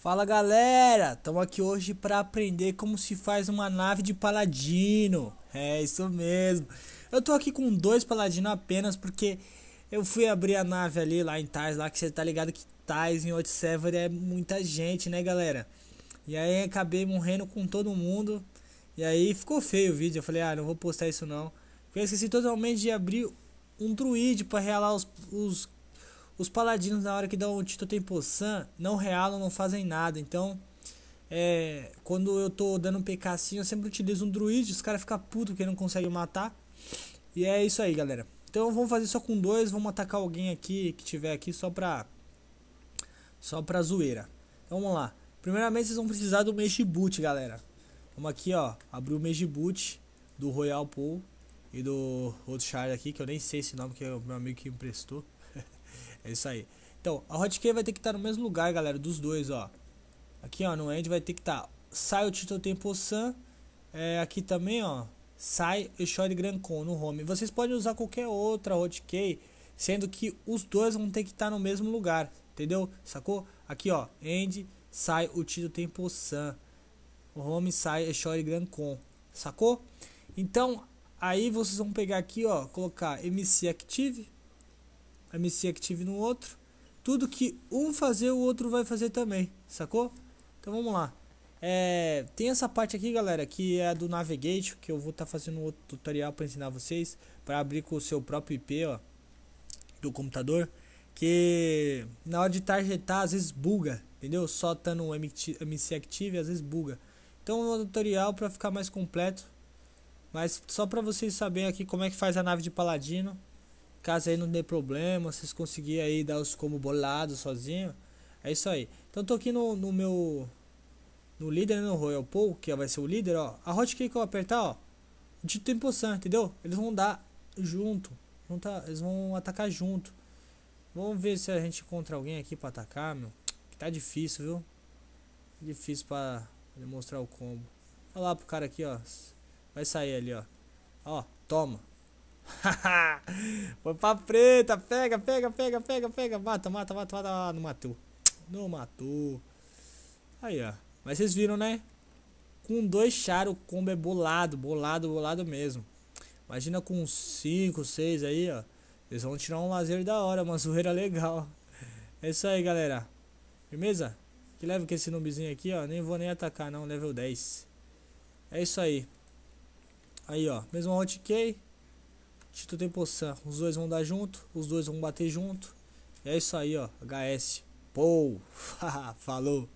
Fala galera, estamos aqui hoje para aprender como se faz uma nave de paladino. É isso mesmo. Eu tô aqui com dois paladinos apenas porque eu fui abrir a nave ali lá em Tais, lá que você tá ligado que Tais em server é muita gente, né galera? E aí acabei morrendo com todo mundo. E aí ficou feio o vídeo. Eu falei, ah, não vou postar isso não. eu esqueci totalmente de abrir um druide para realar os, os os paladinos, na hora que dão o Tito Tempoçan, não realam, não fazem nada. Então, é, quando eu tô dando um PK assim, eu sempre utilizo um druide. Os caras ficam putos porque não conseguem matar. E é isso aí, galera. Então vamos fazer só com dois. Vamos atacar alguém aqui que tiver aqui só pra. Só pra zoeira. Então, vamos lá. Primeiramente vocês vão precisar do Mage Boot, galera. Vamos aqui, ó. Abrir o Mage Boot do Royal Pool e do outro Shard aqui, que eu nem sei esse nome que é o meu amigo que emprestou. É isso aí. Então, a hotkey vai ter que estar tá no mesmo lugar, galera, dos dois, ó. Aqui, ó, no end vai ter que estar tá sai o título tempo san. É, aqui também, ó, sai o short grand con no home. Vocês podem usar qualquer outra hotkey, sendo que os dois vão ter que estar tá no mesmo lugar, entendeu? Sacou? Aqui, ó, end sai o título tempo Sun O home sai o short grand con. Sacou? Então, aí vocês vão pegar aqui, ó, colocar MC active MC Active é no outro. Tudo que um fazer, o outro vai fazer também, sacou? Então vamos lá. É, tem essa parte aqui, galera, que é do Navigate, que eu vou estar tá fazendo outro tutorial para ensinar vocês para abrir com o seu próprio IP, ó, do computador, que na hora de targetar às vezes buga, entendeu? Só tá no MC Active, às vezes buga. Então, é um tutorial para ficar mais completo, mas só para vocês saberem aqui como é que faz a nave de Paladino Caso aí não dê problema, vocês conseguirem aí dar os como bolados sozinho. É isso aí. Então tô aqui no, no meu no líder, né, no Royal Pool, que vai ser o líder, ó. A hotkey que eu apertar, ó, de tempo santo, entendeu? Eles vão dar junto. Junta, tá, eles vão atacar junto. Vamos ver se a gente encontra alguém aqui para atacar, meu. Que tá difícil, viu? Tá difícil para demonstrar o combo. Olha lá pro cara aqui, ó. Vai sair ali, ó. Ó, toma. Foi pra preta, pega, pega, pega, pega, pega. Mata, mata, mata, mata. Ah, não matou. Não matou. Aí, ó. Mas vocês viram, né? Com dois charo o combo é bolado, bolado, bolado mesmo. Imagina com cinco seis aí, ó. Eles vão tirar um lazer da hora, uma zoeira legal. É isso aí, galera. Firmeza? Que leve que esse noobzinho aqui, ó. Nem vou nem atacar, não. Level 10. É isso aí. Aí, ó. Mesmo hotkey. Instituto Impulsão. Os dois vão dar junto, os dois vão bater junto. É isso aí, ó. HS. Pou! Falou!